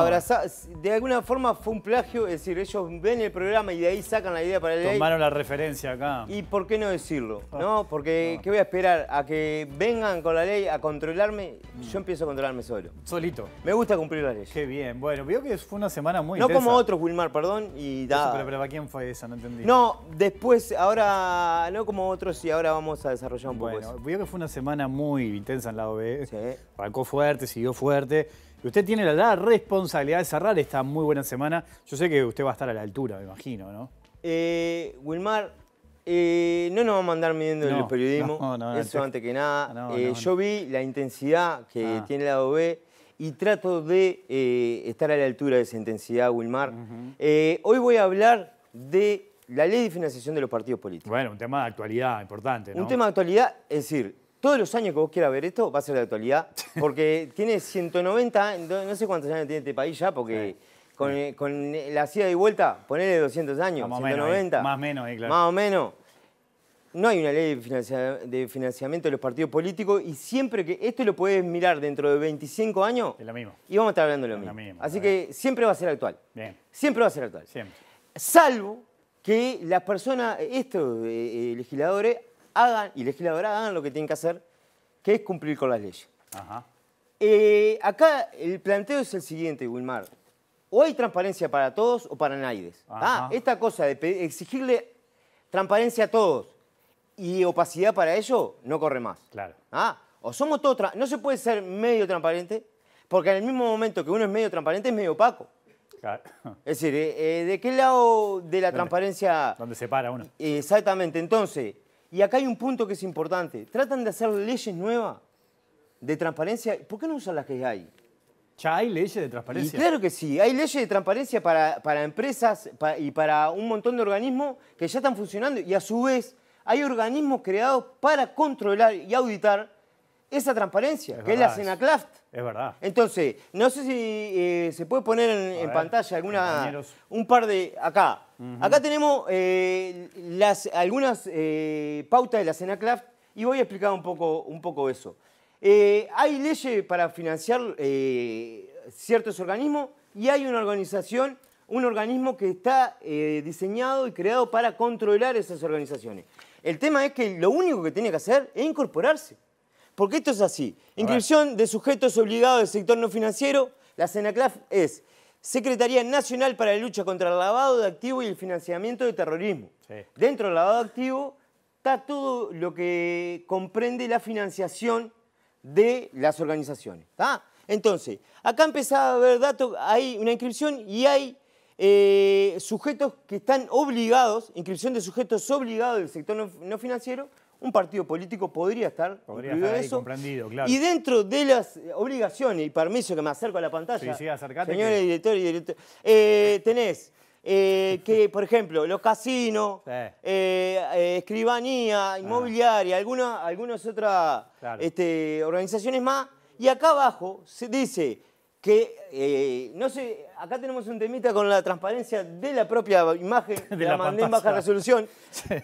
de alguna forma fue un plagio, es decir, ellos ven el programa y de ahí sacan la idea para la ley. Tomaron la referencia acá. ¿Y por qué no decirlo? Ah. ¿No? Porque, ah. ¿qué voy a esperar? ¿A que vengan con la ley a controlarme? Yo mm. empiezo a controlarme solo. Solito. Me gusta cumplir la ley. Qué bien. Bueno, veo que fue una semana muy No como otros, Wilmar, perdón, y Pero, ¿para quién fue esa? No entendí. No, después, ahora, no como otros y ahora vamos a desarrollar un poco eso que fue una semana muy intensa en la OB. Sí. fuerte, siguió fuerte. usted tiene la, responsabilidad de cerrar esta muy buena semana. Yo sé que usted va a estar a la altura, me imagino, ¿no? Eh, Wilmar, eh, no nos va a andar midiendo en el periodismo, eso antes que nada. Eh, yo vi la intensidad que ah. tiene la OB y trato de estar a la altura de esa intensidad, Wilmar. hoy voy a hablar de la ley de financiación de los partidos políticos. Bueno, un tema de actualidad importante, ¿no? Un tema de actualidad, es decir, todos los años que vos quieras ver esto va a ser de actualidad, porque tiene 190, no sé cuántos años tiene este país ya, porque Con, la sida y vuelta, ponele 200 años, más 190. más o menos, claro. Más o menos. No hay una ley de, financiamiento de los partidos políticos y siempre que esto lo puedes mirar dentro de 25 años... Es lo mismo. Y vamos a estar hablando de lo Lo mismo Así que siempre va a ser actual. Bien. Siempre va a ser actual. Siempre. Salvo que las personas, estos eh, eh, legisladores hagan, y legisladoras hagan lo que tienen que hacer, que es cumplir con las leyes. Eh, acá el planteo es el siguiente, Wilmar. O hay transparencia para todos o para nadie. Ah, esta cosa de exigirle transparencia a todos y opacidad para ellos no corre más. Claro. Ah, o somos todos... No se puede ser medio transparente porque en el mismo momento que uno es medio transparente es medio opaco. Es decir, eh, eh, ¿de qué lado de la transparencia... Donde se para uno. Exactamente, entonces, y acá hay un punto que es importante, tratan de hacer leyes nuevas de transparencia, ¿por qué no usan las que hay? Ya hay leyes de transparencia. claro que sí, hay leyes de transparencia para, para empresas y para un montón de organismos que ya están funcionando y a su vez hay organismos creados para controlar y auditar esa transparencia, que es la Senaclaft. Es, verdad. Entonces, no sé si eh, se puede poner en, pantalla alguna, un par de... Acá. Acá tenemos eh, las, algunas eh, pautas de la Senaclaft y voy a explicar un poco, un poco eso. hay leyes para financiar ciertos organismos y hay una organización, un organismo que está diseñado y creado para controlar esas organizaciones. El tema es que lo único que tiene que hacer es incorporarse. Porque esto es así. Inscripción de sujetos obligados del sector no financiero. La CENACLAF es Secretaría Nacional para la Lucha contra el Lavado de Activo y el Financiamiento de Terrorismo. Dentro del lavado de activo está todo lo que comprende la financiación de las organizaciones. Entonces, acá empezaba a haber datos, hay una inscripción y hay eh, sujetos que están obligados, inscripción de sujetos obligados del sector no financiero, un partido político podría estar podría estar comprendido, claro. Y dentro de las obligaciones y permiso que me acerco a la pantalla, sí, sí, acercate señores directores y eh, tenés eh, que, por ejemplo, los casinos, eh, escribanía, ah. inmobiliaria, algunas otras este, organizaciones más, y acá abajo se dice que, eh, no sé, acá tenemos un temita con la transparencia de la propia imagen, de la, mandé en baja resolución,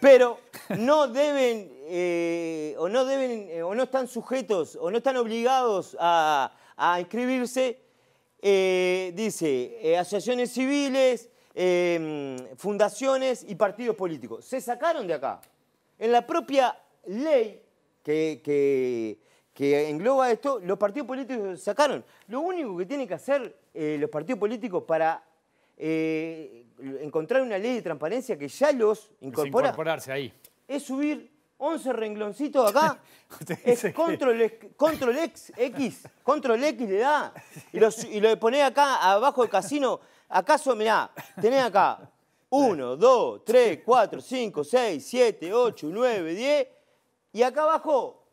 pero no deben, eh, o no deben, eh, o no están sujetos, o no están obligados a, inscribirse, dice, asociaciones civiles, fundaciones y partidos políticos. Se sacaron de acá. En la propia ley que que engloba esto, los partidos políticos sacaron. Lo único que tienen que hacer eh, los partidos políticos para eh, encontrar una ley de transparencia que ya los incorpora. Es incorporarse ahí. Es subir 11 rengloncitos acá. es control, control X, X, control X le da. Y, los, y lo pone acá abajo del casino. ¿Acaso, mirá, tenés acá 1, 2, 3, 4, 5, 6, 7, 8, 9, 10. Y acá abajo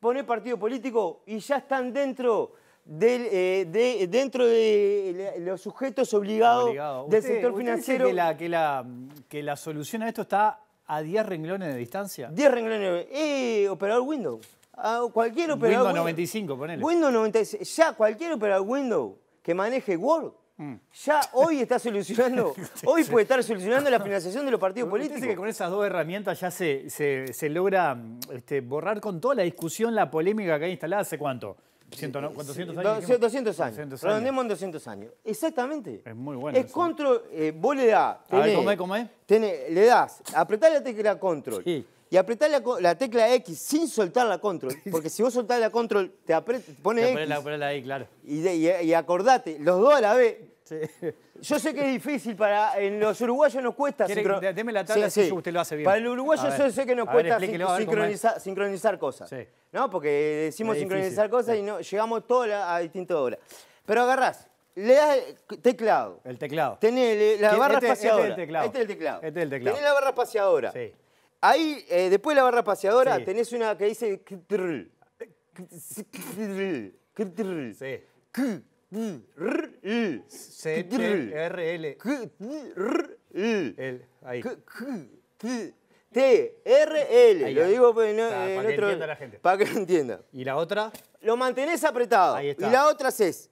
Pone partido político y ya están dentro eh, de, dentro de los sujetos obligados del sector financiero. que, la, que, la, solución a esto está a 10 renglones de distancia. 10 renglones. Eh, operador Windows. Ah, cualquier operador Windows 95, ponele. Windows 96. Ya cualquier operador Windows que maneje Word Mm. Ya hoy está solucionando, hoy puede estar solucionando la financiación de los partidos políticos. Dice que con esas dos herramientas ya se, se, se logra mm, este, borrar con toda la discusión, la polémica que hay instalada hace cuánto? ¿Ciento, años? 200, 200 años. redondemos en 200 años. Exactamente. Es muy bueno. Es control. Eh, vos le das. a ver, ¿cómo es? le das. Apretá la tecla control. Sí y apretar la, tecla X sin soltar la control. Porque si vos soltás la control, te, pones pone X. La, claro. Y, acordate, los dos a la vez. Yo sé que es difícil, para en los uruguayos nos cuesta sincronizar. Deme la tabla si usted lo hace bien. Para el uruguayo yo sé que nos cuesta sincronizar, cosas. ¿No? Porque decimos sincronizar cosas y no, llegamos todos a, distintas horas. Pero agarrás, le das el teclado. El teclado. Tenés la barra espaciadora. Este es el teclado. Este es el teclado. Este es el teclado. Tenés la barra espaciadora. Sí. Ahí, eh, después de la barra paseadora, tenés una que dice... Sí. C R L. L. Ahí. T R L. Lo digo pues, para que entienda la gente. entienda. ¿Y la otra? Lo mantenés apretado. Y la otra es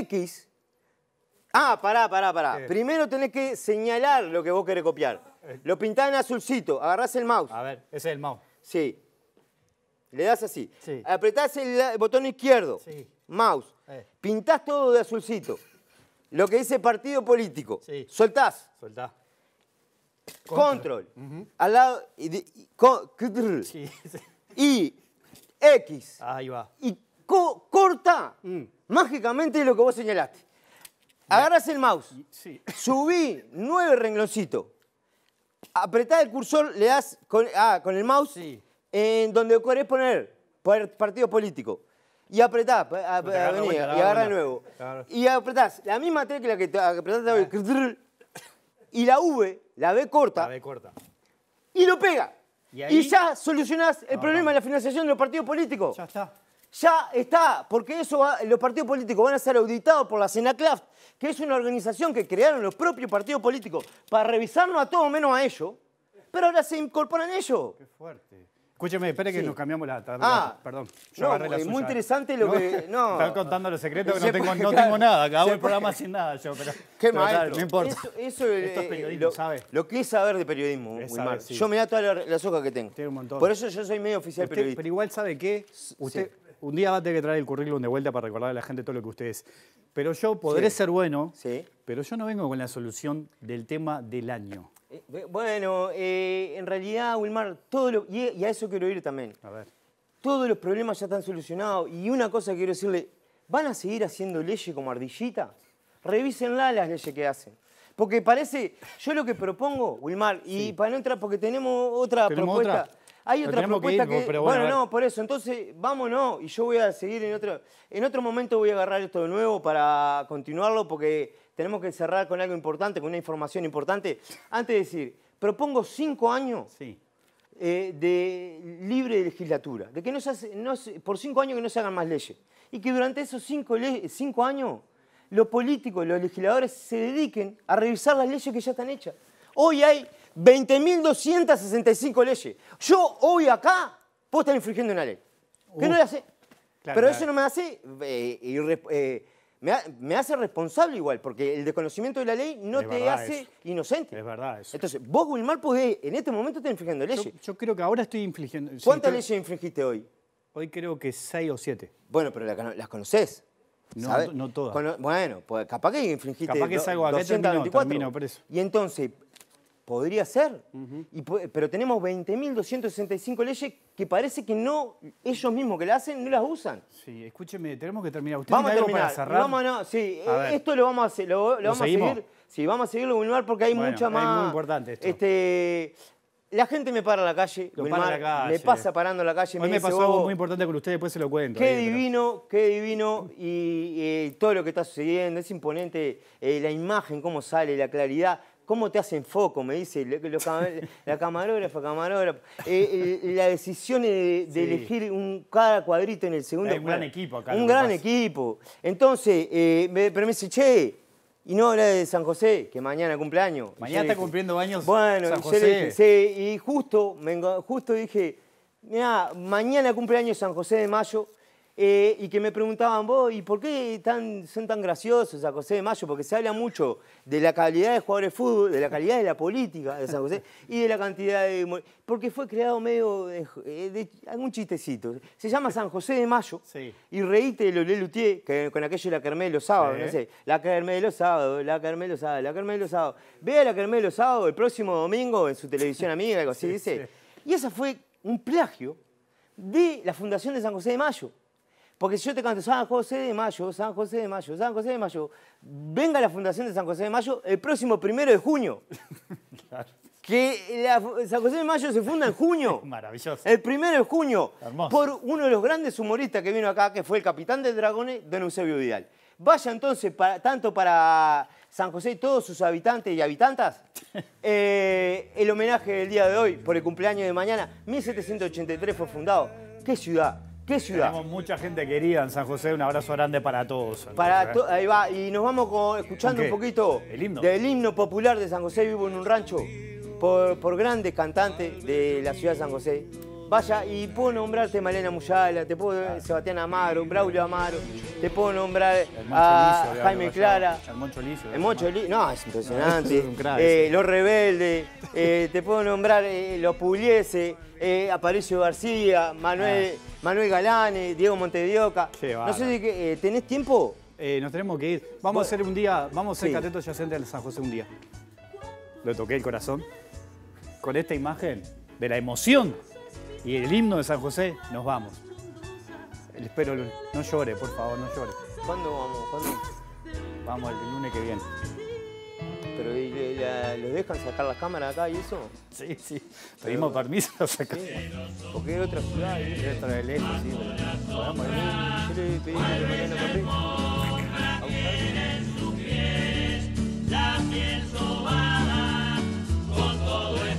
X. Ah, pará, pará, pará. Primero tenés que señalar lo que vos querés copiar. Eh. Lo pintás en azulcito. Agarrás el mouse. A ver, ese es el mouse. Sí. Le das así. Apretás el botón izquierdo. Sí. Mouse. Eh. Pintás todo de azulcito. Lo que dice partido político. Soltás. Control. Al lado. Y, X. Ahí va. Y corta mm. mágicamente lo que vos señalaste. Agarras el mouse. Sí. Subí nueve rengloncitos apretás el cursor, le das con, ah, el mouse en donde querés poner partido político. Y apretás, y eh, agarra de eh, nuevo. Y apretás, la misma tecla que te apretaste hoy. Ah. Y la V, la B corta. La corta. Y lo pega. Y, ya solucionás el ah, problema de la financiación de los partidos políticos. Ya está. Ya está, porque eso los partidos políticos van a ser auditados por la Senacraft que es una organización que crearon los propios partidos políticos para revisarnos a todos menos a ellos, pero ahora se incorporan ellos. Qué fuerte. Escúcheme, espere que nos cambiamos la tarde. Ah, perdón. Yo muy interesante lo que. No. Están contando los secretos que no, tengo, nada. Acabo el programa sin nada yo, pero. Qué mal. no importa. Eso, Esto es eh, periodismo, lo, Lo que es saber de periodismo, es Yo me da todas las la hojas que tengo. Por eso yo soy medio oficial periodista. Pero igual, ¿sabe qué? Usted un día va a tener que traer el currículum de vuelta para recordarle a la gente todo lo que ustedes. Pero yo podré ser bueno, sí. pero yo no vengo con la solución del tema del año. Eh, bueno, eh, en realidad, Wilmar, todo lo, y, a eso quiero ir también. A ver. Todos los problemas ya están solucionados. Y una cosa quiero decirle, ¿van a seguir haciendo leyes como ardillita? Revísenla las leyes que hacen. Porque parece, yo lo que propongo, Wilmar, y para no entrar, porque tenemos otra propuesta. Hay otra Pero propuesta que, bueno, no, por eso. Entonces, vámonos y yo voy a seguir en otro... En otro momento voy a agarrar esto de nuevo para continuarlo porque tenemos que cerrar con algo importante, con una información importante. Antes de decir, propongo cinco años eh, de libre legislatura, de que no se no por cinco años que no se hagan más leyes y que durante esos cinco, cinco años los políticos, los legisladores se dediquen a revisar las leyes que ya están hechas. Hoy hay 20.265 leyes. Yo hoy acá puedo estar infringiendo una ley. ¿Qué no la hace? Pero eso no me hace, eh, eh, me, hace responsable igual, porque el desconocimiento de la ley no te hace inocente. Es verdad eso. Entonces, vos, Wilmar, podés, en este momento estás infringiendo leyes. Yo, creo que ahora estoy infringiendo. ¿Cuántas leyes infringiste hoy? Hoy creo que seis o siete. Bueno, pero las, conoces. No, todas. Bueno, pues capaz que infringiste capaz que salgo acá 224. Termino, Y entonces, Podría ser, pero tenemos 20.265 leyes que parece que no, ellos mismos que las hacen, no las usan. Sí, escúcheme, tenemos que terminar. ¿Usted vamos a terminar. cerrar? Vamos, no, sí, eh, esto lo vamos a, hacer, lo, vamos a seguir. Sí, vamos a seguirlo, Wilmar, porque hay mucha más... Es muy importante esto. Este, la gente me para la calle, Lo me pasa parando la calle. Hoy me, me pasó algo muy importante con ustedes, después se lo cuento. Qué divino, qué divino y, eh, todo lo que está sucediendo, es imponente eh, la imagen, cómo sale, la claridad. ¿Cómo te hacen foco? Me dice la camarógrafa, camarógrafa. Eh, eh, la decisión de, elegir un, cada cuadrito en el segundo. un gran equipo acá. Un gran equipo. Entonces, eh, pero me dice, che, y no habla de San José, que mañana cumpleaños. Mañana está cumpliendo años bueno, San José. y justo, justo dije, mira, mañana cumpleaños San José de Mayo eh, y que me preguntaban, vos, ¿y por qué son tan graciosos San José de Mayo? Porque se habla mucho de la calidad de jugadores de fútbol, de la calidad de la política de San José y de la cantidad de... Porque fue creado medio eh, de, algún chistecito. Se llama San José de Mayo y reíte de que con aquello la de los sábados, no sé, la Carmel de los sábados, la Carmelo de los sábados, la Kermé de los sábados. Vea la Carmelo de los sábados el próximo domingo en su televisión amiga, así, dice. Y esa fue un plagio de la Fundación de San José de Mayo. Porque si yo te canto San José de Mayo, San José de Mayo, San José de Mayo, venga la Fundación de San José de Mayo el próximo primero de junio. Que San José de Mayo se funda en junio. Maravilloso. El primero de junio. Por uno de los grandes humoristas que vino acá, que fue el capitán de Dragones, Don Eusebio Vidal. Vaya entonces, para, tanto para San José y todos sus habitantes y habitantas, eh, el homenaje del día de hoy por el cumpleaños de mañana. 1783 fue fundado. ¿Qué ciudad? ¿Qué ciudad? Tenemos mucha gente querida en San José. Un abrazo grande para todos. ¿eh? ahí va. Y nos vamos escuchando un poquito del himno popular de San José. Vivo en un rancho por grandes cantantes de la ciudad de San José. Vaya, y puedo nombrarte Malena Muyala, te puedo nombrar ah. Sebastián Amaro, Braulio Amaro, te puedo nombrar Jaime Clara. El Liso. El Liso, no, es impresionante. Eh, Los Rebeldes, eh, te puedo nombrar eh, Los Pugliese, Aparicio García, ah. Manuel, Galane, Diego Montedioca. no sé de qué, ¿tenés tiempo? nos tenemos que ir. Vamos a hacer un día, vamos a hacer Cateto catetos de San José un día. Lo toqué el corazón. Con esta imagen de la emoción y el himno de San José, nos vamos. Espero, no llore, por favor, no llore. ¿Cuándo vamos? Vamos el lunes que viene. ¿Pero y, lo dejan sacar las cámaras acá y eso? Sí, sí. Pedimos permiso para sacar. Porque hay otra ciudad. y otra de lejos, ¿eh?